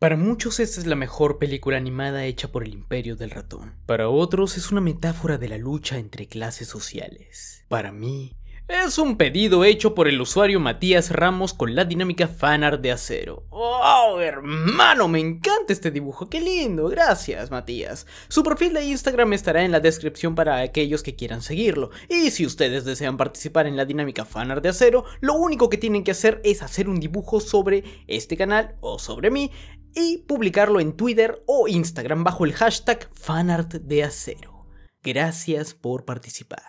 Para muchos esta es la mejor película animada hecha por el imperio del ratón. Para otros es una metáfora de la lucha entre clases sociales. Para mí, es un pedido hecho por el usuario Matías Ramos con la dinámica fanart de acero. ¡Oh, hermano! Me encanta este dibujo. ¡Qué lindo! Gracias, Matías. Su perfil de Instagram estará en la descripción para aquellos que quieran seguirlo. Y si ustedes desean participar en la dinámica fanart de acero, lo único que tienen que hacer es hacer un dibujo sobre este canal o sobre mí y publicarlo en Twitter o Instagram bajo el hashtag ...FanArtDeAcero. Gracias por participar.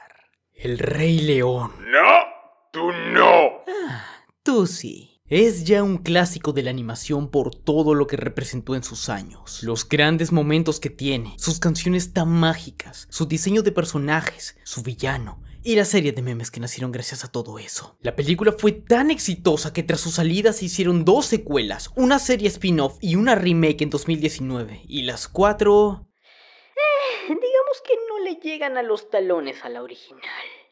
El Rey León. No, tú no. Ah, tú sí. Es ya un clásico de la animación por todo lo que representó en sus años, los grandes momentos que tiene, sus canciones tan mágicas, su diseño de personajes, su villano, y la serie de memes que nacieron gracias a todo eso. La película fue tan exitosa que tras su salida se hicieron dos secuelas, una serie spin-off y una remake en 2019, y las cuatro... Eh, digamos que no le llegan a los talones a la original.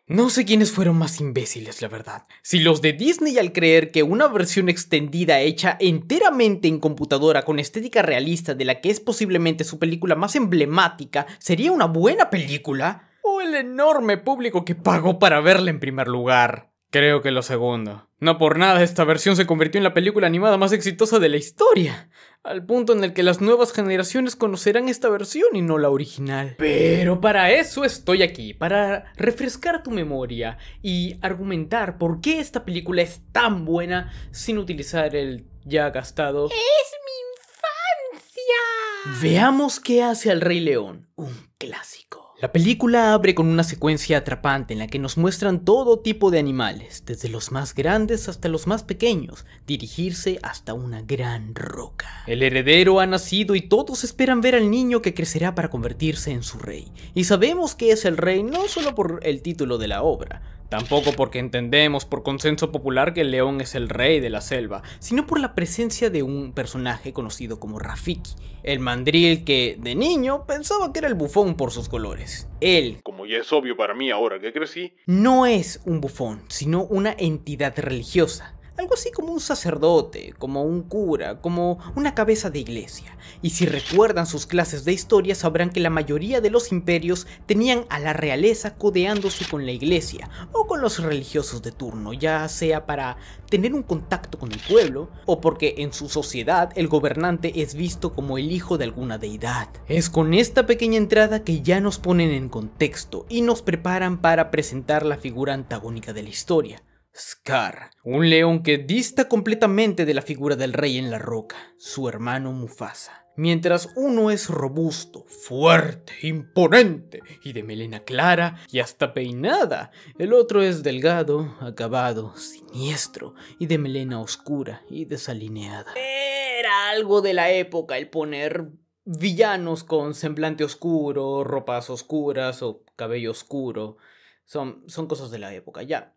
No sé quiénes fueron más imbéciles, la verdad. Si los de Disney al creer que una versión extendida hecha enteramente en computadora con estética realista de la que es posiblemente su película más emblemática sería una buena película, el enorme público que pagó para verla en primer lugar. Creo que lo segundo. No por nada esta versión se convirtió en la película animada más exitosa de la historia, al punto en el que las nuevas generaciones conocerán esta versión y no la original. Pero para eso estoy aquí, para refrescar tu memoria y argumentar por qué esta película es tan buena sin utilizar el ya gastado... ¡Es mi infancia! Veamos qué hace al Rey León, un clásico. La película abre con una secuencia atrapante en la que nos muestran todo tipo de animales, desde los más grandes hasta los más pequeños, dirigirse hasta una gran roca. El heredero ha nacido y todos esperan ver al niño que crecerá para convertirse en su rey. Y sabemos que es el rey no solo por el título de la obra, Tampoco porque entendemos por consenso popular que el león es el rey de la selva, sino por la presencia de un personaje conocido como Rafiki, el mandril que, de niño, pensaba que era el bufón por sus colores. Él, como ya es obvio para mí ahora que crecí, no es un bufón, sino una entidad religiosa algo así como un sacerdote, como un cura, como una cabeza de iglesia. Y si recuerdan sus clases de historia sabrán que la mayoría de los imperios tenían a la realeza codeándose con la iglesia o con los religiosos de turno, ya sea para tener un contacto con el pueblo o porque en su sociedad el gobernante es visto como el hijo de alguna deidad. Es con esta pequeña entrada que ya nos ponen en contexto y nos preparan para presentar la figura antagónica de la historia. Scar, un león que dista completamente de la figura del rey en la roca, su hermano Mufasa. Mientras uno es robusto, fuerte, imponente y de melena clara y hasta peinada, el otro es delgado, acabado, siniestro y de melena oscura y desalineada. Era algo de la época el poner villanos con semblante oscuro, ropas oscuras o cabello oscuro. Son, son cosas de la época, ya.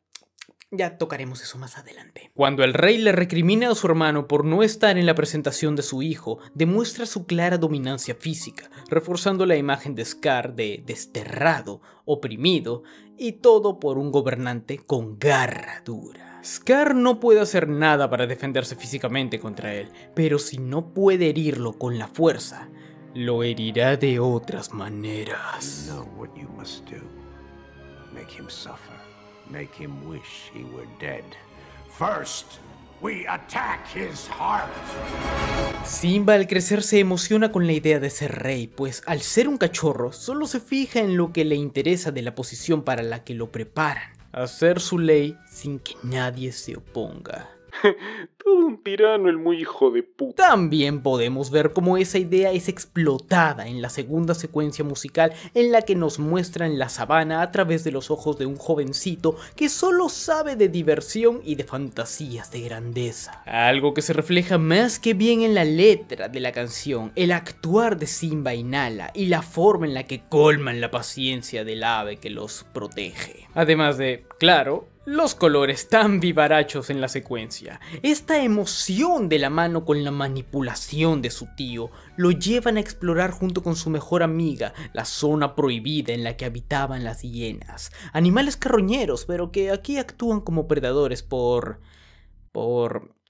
Ya tocaremos eso más adelante. Cuando el rey le recrimina a su hermano por no estar en la presentación de su hijo, demuestra su clara dominancia física, reforzando la imagen de Scar de desterrado, oprimido y todo por un gobernante con garra dura. Scar no puede hacer nada para defenderse físicamente contra él, pero si no puede herirlo con la fuerza, lo herirá de otras maneras. Simba al crecer se emociona con la idea de ser rey, pues al ser un cachorro solo se fija en lo que le interesa de la posición para la que lo preparan, hacer su ley sin que nadie se oponga. Todo un tirano el muy hijo de puta. También podemos ver cómo esa idea es explotada en la segunda secuencia musical en la que nos muestran la sabana a través de los ojos de un jovencito que solo sabe de diversión y de fantasías de grandeza. Algo que se refleja más que bien en la letra de la canción, el actuar de Simba y Nala y la forma en la que colman la paciencia del ave que los protege. Además de, claro, los colores tan vivarachos en la secuencia, esta emoción de la mano con la manipulación de su tío, lo llevan a explorar junto con su mejor amiga la zona prohibida en la que habitaban las hienas, animales carroñeros pero que aquí actúan como predadores por... por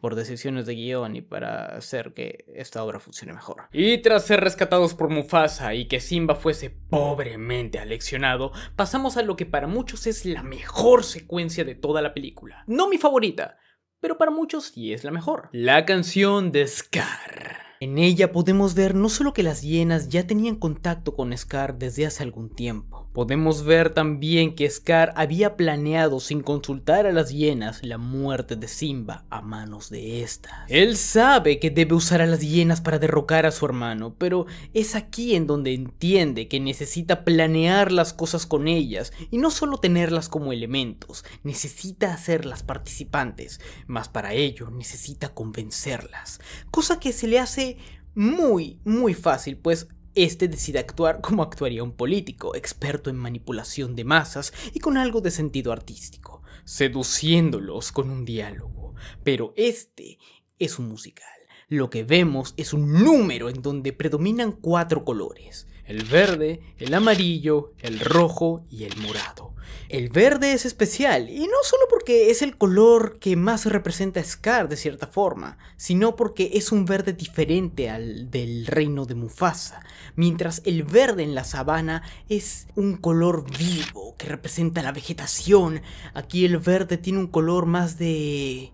por decisiones de guión y para hacer que esta obra funcione mejor. Y tras ser rescatados por Mufasa y que Simba fuese pobremente aleccionado, pasamos a lo que para muchos es la mejor secuencia de toda la película. No mi favorita, pero para muchos sí es la mejor. La canción de Scar. En ella podemos ver no solo que las hienas ya tenían contacto con Scar desde hace algún tiempo, Podemos ver también que Scar había planeado sin consultar a las hienas la muerte de Simba a manos de estas. Él sabe que debe usar a las hienas para derrocar a su hermano, pero es aquí en donde entiende que necesita planear las cosas con ellas y no solo tenerlas como elementos, necesita hacerlas participantes, más para ello necesita convencerlas, cosa que se le hace muy, muy fácil, pues este decide actuar como actuaría un político, experto en manipulación de masas y con algo de sentido artístico, seduciéndolos con un diálogo. Pero este es un musical. Lo que vemos es un número en donde predominan cuatro colores el verde, el amarillo, el rojo y el morado. El verde es especial, y no solo porque es el color que más representa a Scar de cierta forma, sino porque es un verde diferente al del reino de Mufasa, mientras el verde en la sabana es un color vivo que representa la vegetación, aquí el verde tiene un color más de...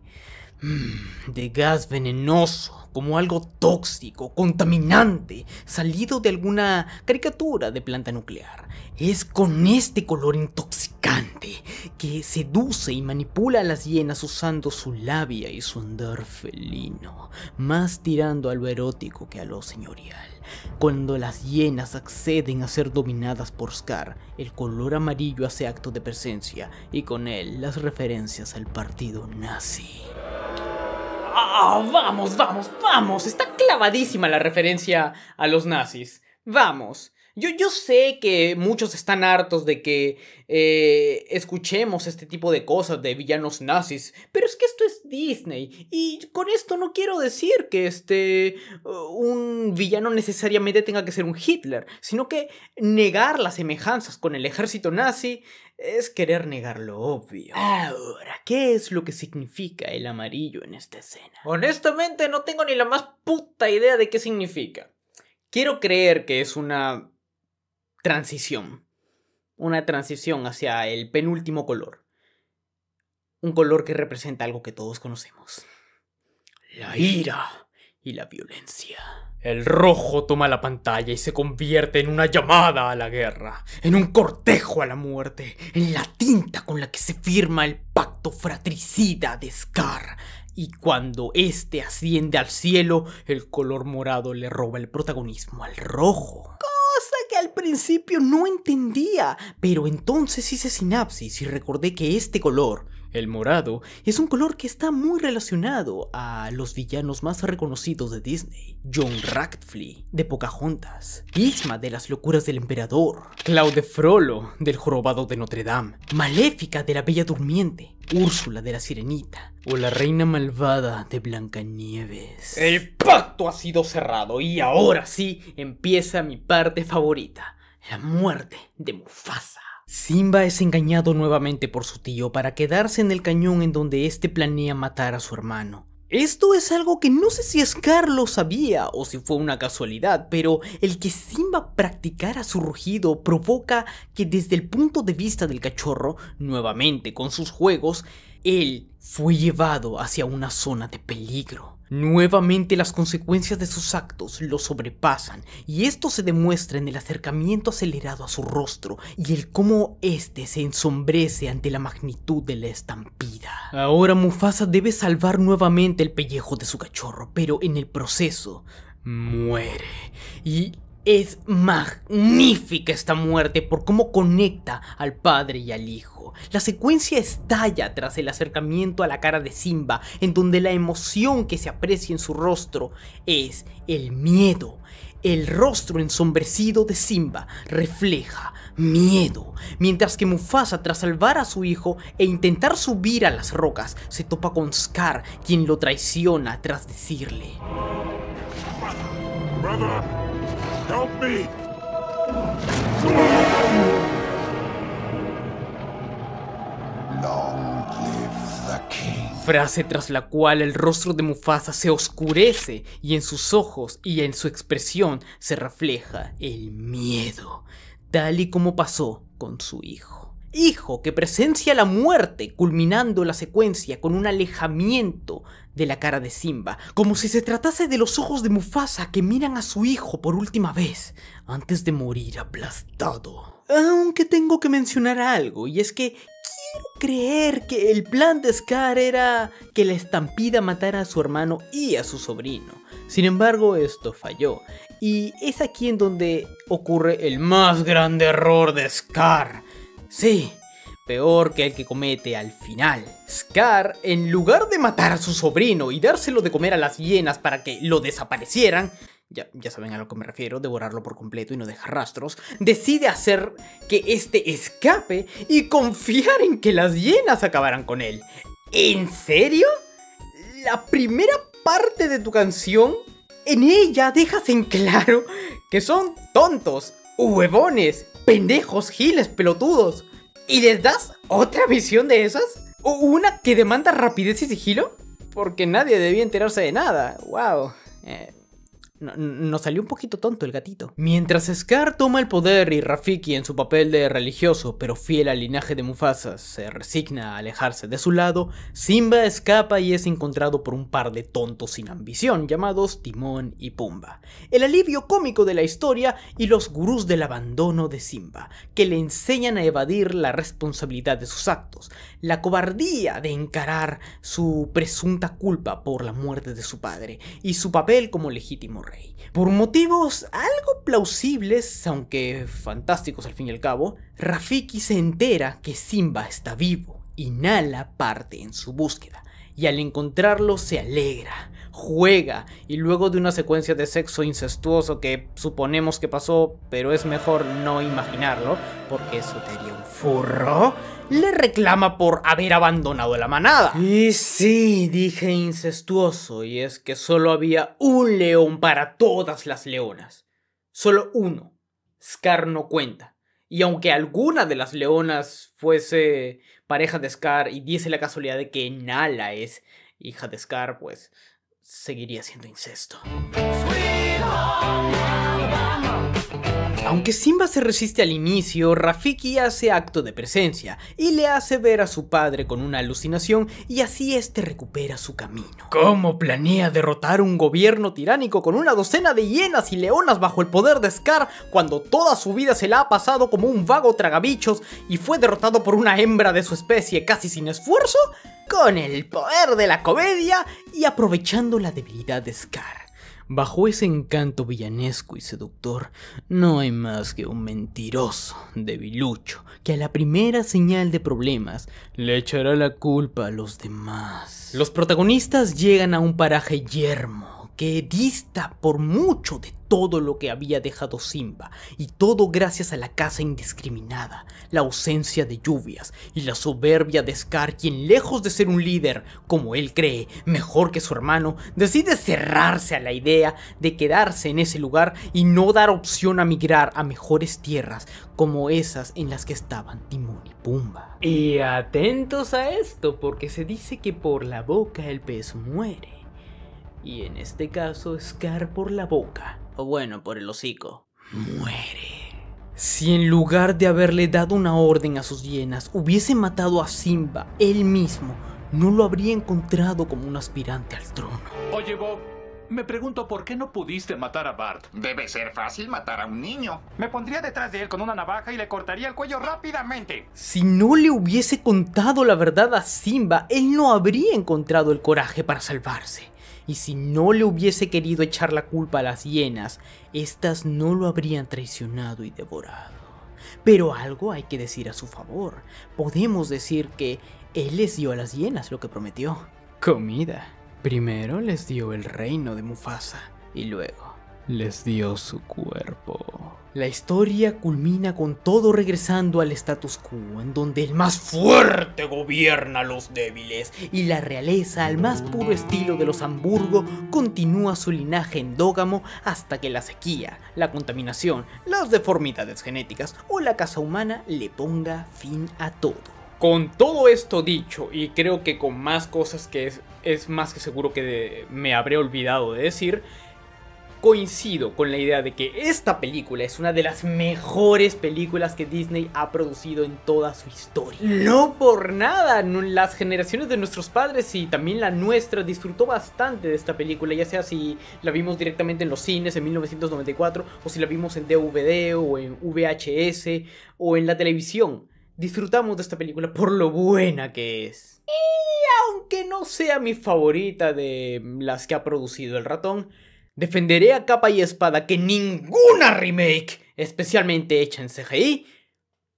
Mm, de gas venenoso, como algo tóxico, contaminante, salido de alguna caricatura de planta nuclear. Es con este color intoxicante que seduce y manipula a las hienas usando su labia y su andar felino, más tirando a lo erótico que a lo señorial. Cuando las hienas acceden a ser dominadas por Scar, el color amarillo hace acto de presencia y con él las referencias al partido nazi. Ah, vamos, vamos, vamos! Está clavadísima la referencia a los nazis. Vamos. Yo, sé que muchos están hartos de que eh, escuchemos este tipo de cosas de villanos nazis, pero es que esto es Disney. Y con esto no quiero decir que este, un villano necesariamente tenga que ser un Hitler, sino que negar las semejanzas con el ejército nazi es querer negar lo obvio. Ahora, ¿qué es lo que significa el amarillo en esta escena? Honestamente, no tengo ni la más puta idea de qué significa. Quiero creer que es una transición. Una transición hacia el penúltimo color. Un color que representa algo que todos conocemos. La ira y la violencia. El rojo toma la pantalla y se convierte en una llamada a la guerra, en un cortejo a la muerte, en la tinta con la que se firma el pacto fratricida de Scar. Y cuando éste asciende al cielo, el color morado le roba el protagonismo al rojo. Cosa al principio no entendía, pero entonces hice sinapsis y recordé que este color, el morado, es un color que está muy relacionado a los villanos más reconocidos de Disney. John Ratfli de Pocahontas, Isma de las locuras del emperador, Claude Frollo, del jorobado de Notre Dame, Maléfica de la Bella Durmiente, Úrsula de la Sirenita o la Reina Malvada de Blancanieves. El pacto ha sido cerrado y ahora sí empieza mi parte favorita la muerte de Mufasa. Simba es engañado nuevamente por su tío para quedarse en el cañón en donde este planea matar a su hermano. Esto es algo que no sé si Scar lo sabía o si fue una casualidad, pero el que Simba practicara su rugido provoca que desde el punto de vista del cachorro, nuevamente con sus juegos, él fue llevado hacia una zona de peligro. Nuevamente las consecuencias de sus actos lo sobrepasan y esto se demuestra en el acercamiento acelerado a su rostro y el cómo éste se ensombrece ante la magnitud de la estampida. Ahora Mufasa debe salvar nuevamente el pellejo de su cachorro, pero en el proceso muere. Y es magnífica esta muerte por cómo conecta al padre y al hijo. La secuencia estalla tras el acercamiento a la cara de Simba, en donde la emoción que se aprecia en su rostro es el miedo. El rostro ensombrecido de Simba refleja miedo, mientras que Mufasa tras salvar a su hijo e intentar subir a las rocas, se topa con Scar, quien lo traiciona tras decirle... Frase tras la cual el rostro de Mufasa se oscurece y en sus ojos y en su expresión se refleja el miedo, tal y como pasó con su hijo hijo que presencia la muerte, culminando la secuencia con un alejamiento de la cara de Simba, como si se tratase de los ojos de Mufasa que miran a su hijo por última vez antes de morir aplastado. Aunque tengo que mencionar algo, y es que quiero creer que el plan de Scar era que la estampida matara a su hermano y a su sobrino. Sin embargo, esto falló, y es aquí en donde ocurre el más grande error de Scar Sí, peor que el que comete al final. Scar, en lugar de matar a su sobrino y dárselo de comer a las hienas para que lo desaparecieran, ya, saben a lo que me refiero, devorarlo por completo y no dejar rastros, decide hacer que este escape y confiar en que las hienas acabarán con él. ¿En serio? La primera parte de tu canción, en ella dejas en claro que son tontos huevones, pendejos, giles, pelotudos. ¿Y les das otra visión de esas? ¿O una que demanda rapidez y sigilo? Porque nadie debía enterarse de nada. ¡Wow! nos salió un poquito tonto el gatito. Mientras Scar toma el poder y Rafiki en su papel de religioso pero fiel al linaje de Mufasa se resigna a alejarse de su lado, Simba escapa y es encontrado por un par de tontos sin ambición llamados Timón y Pumba. El alivio cómico de la historia y los gurús del abandono de Simba, que le enseñan a evadir la responsabilidad de sus actos, la cobardía de encarar su presunta culpa por la muerte de su padre y su papel como legítimo por motivos algo plausibles, aunque fantásticos al fin y al cabo, Rafiki se entera que Simba está vivo y Nala parte en su búsqueda. Y al encontrarlo se alegra, juega y luego de una secuencia de sexo incestuoso que suponemos que pasó, pero es mejor no imaginarlo porque eso te un furro, le reclama por haber abandonado la manada. Y sí, dije incestuoso, y es que solo había un león para todas las leonas. Solo uno. Scar no cuenta. Y aunque alguna de las leonas fuese pareja de Scar y diese la casualidad de que Nala es hija de Scar, pues seguiría siendo incesto. Aunque Simba se resiste al inicio, Rafiki hace acto de presencia y le hace ver a su padre con una alucinación y así este recupera su camino. ¿Cómo planea derrotar un gobierno tiránico con una docena de hienas y leonas bajo el poder de Scar cuando toda su vida se la ha pasado como un vago tragabichos y fue derrotado por una hembra de su especie casi sin esfuerzo? Con el poder de la comedia y aprovechando la debilidad de Scar. Bajo ese encanto villanesco y seductor, no hay más que un mentiroso, debilucho, que a la primera señal de problemas le echará la culpa a los demás. Los protagonistas llegan a un paraje yermo dista por mucho de todo lo que había dejado Simba, y todo gracias a la caza indiscriminada, la ausencia de lluvias y la soberbia de Scar, quien lejos de ser un líder, como él cree, mejor que su hermano, decide cerrarse a la idea de quedarse en ese lugar y no dar opción a migrar a mejores tierras como esas en las que estaban Timón y Pumba. Y atentos a esto, porque se dice que por la boca el pez muere. Y en este caso, Scar por la boca. O bueno, por el hocico. Muere. Si en lugar de haberle dado una orden a sus hienas, hubiese matado a Simba él mismo, no lo habría encontrado como un aspirante al trono. Oye, Bob, me pregunto por qué no pudiste matar a Bart. Debe ser fácil matar a un niño. Me pondría detrás de él con una navaja y le cortaría el cuello rápidamente. Si no le hubiese contado la verdad a Simba, él no habría encontrado el coraje para salvarse y si no le hubiese querido echar la culpa a las hienas, éstas no lo habrían traicionado y devorado. Pero algo hay que decir a su favor. Podemos decir que él les dio a las hienas lo que prometió. Comida. Primero les dio el reino de Mufasa y luego les dio su cuerpo. La historia culmina con todo regresando al status quo, en donde el más fuerte gobierna a los débiles y la realeza, al más puro estilo de los Hamburgo, continúa su linaje endógamo hasta que la sequía, la contaminación, las deformidades genéticas o la casa humana le ponga fin a todo. Con todo esto dicho, y creo que con más cosas que es, más que seguro que me habré olvidado de decir, coincido con la idea de que esta película es una de las mejores películas que Disney ha producido en toda su historia. No por nada, las generaciones de nuestros padres y también la nuestra disfrutó bastante de esta película, ya sea si la vimos directamente en los cines en 1994 o si la vimos en DVD o en VHS o en la televisión. Disfrutamos de esta película por lo buena que es. Y aunque no sea mi favorita de las que ha producido el ratón, Defenderé a capa y espada que ninguna remake, especialmente hecha en CGI,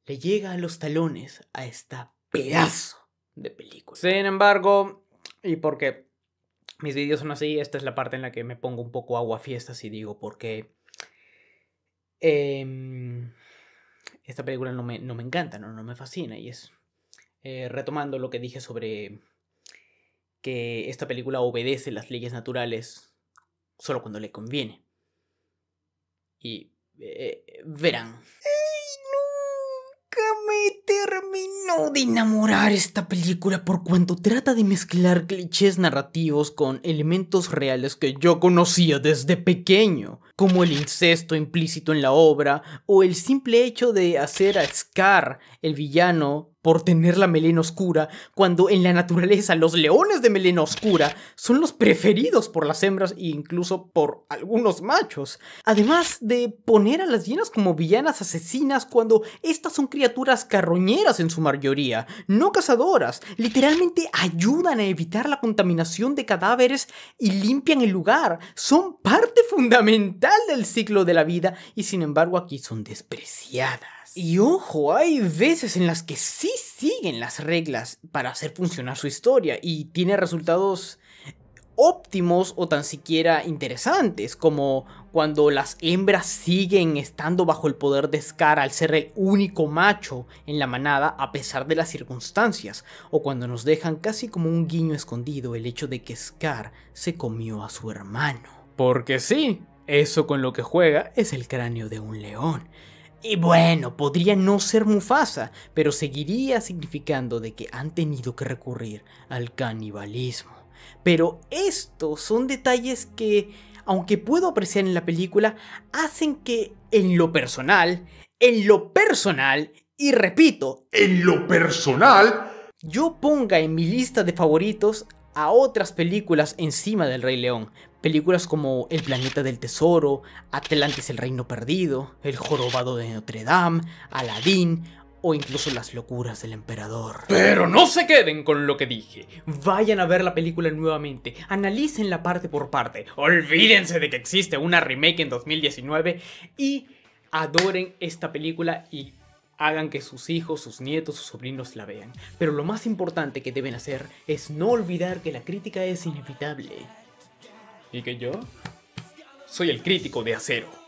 le llega a los talones a esta pedazo de película. Sin embargo, y porque mis vídeos son así, esta es la parte en la que me pongo un poco agua fiestas y digo porque em, esta película no me, encanta, no, no, me fascina y es eh, retomando lo que dije sobre que esta película obedece las leyes naturales solo cuando le conviene. Y eh, eh, verán. ¡Ey! nunca me terminó de enamorar esta película por cuanto trata de mezclar clichés narrativos con elementos reales que yo conocía desde pequeño, como el incesto implícito en la obra o el simple hecho de hacer a Scar, el villano, por tener la melena oscura, cuando en la naturaleza los leones de melena oscura son los preferidos por las hembras e incluso por algunos machos. Además de poner a las hienas como villanas asesinas cuando estas son criaturas carroñeras en su mayoría, no cazadoras, literalmente ayudan a evitar la contaminación de cadáveres y limpian el lugar, son parte fundamental del ciclo de la vida y sin embargo aquí son despreciadas. Y ojo, hay veces en las que sí siguen las reglas para hacer funcionar su historia y tiene resultados óptimos o tan siquiera interesantes, como cuando las hembras siguen estando bajo el poder de Scar al ser el único macho en la manada a pesar de las circunstancias, o cuando nos dejan casi como un guiño escondido el hecho de que Scar se comió a su hermano. Porque sí, eso con lo que juega es el cráneo de un león, y bueno, podría no ser Mufasa, pero seguiría significando de que han tenido que recurrir al canibalismo. Pero estos son detalles que, aunque puedo apreciar en la película, hacen que en lo personal, en lo personal, y repito, en lo personal, yo ponga en mi lista de favoritos a otras películas encima del Rey León, Películas como El planeta del tesoro, Atlantis el reino perdido, El jorobado de Notre Dame, Aladdin o incluso Las locuras del emperador. Pero no se queden con lo que dije. Vayan a ver la película nuevamente, analicen parte por parte, olvídense de que existe una remake en 2019 y adoren esta película y hagan que sus hijos, sus nietos, sus sobrinos la vean. Pero lo más importante que deben hacer es no olvidar que la crítica es inevitable y que yo soy el crítico de acero.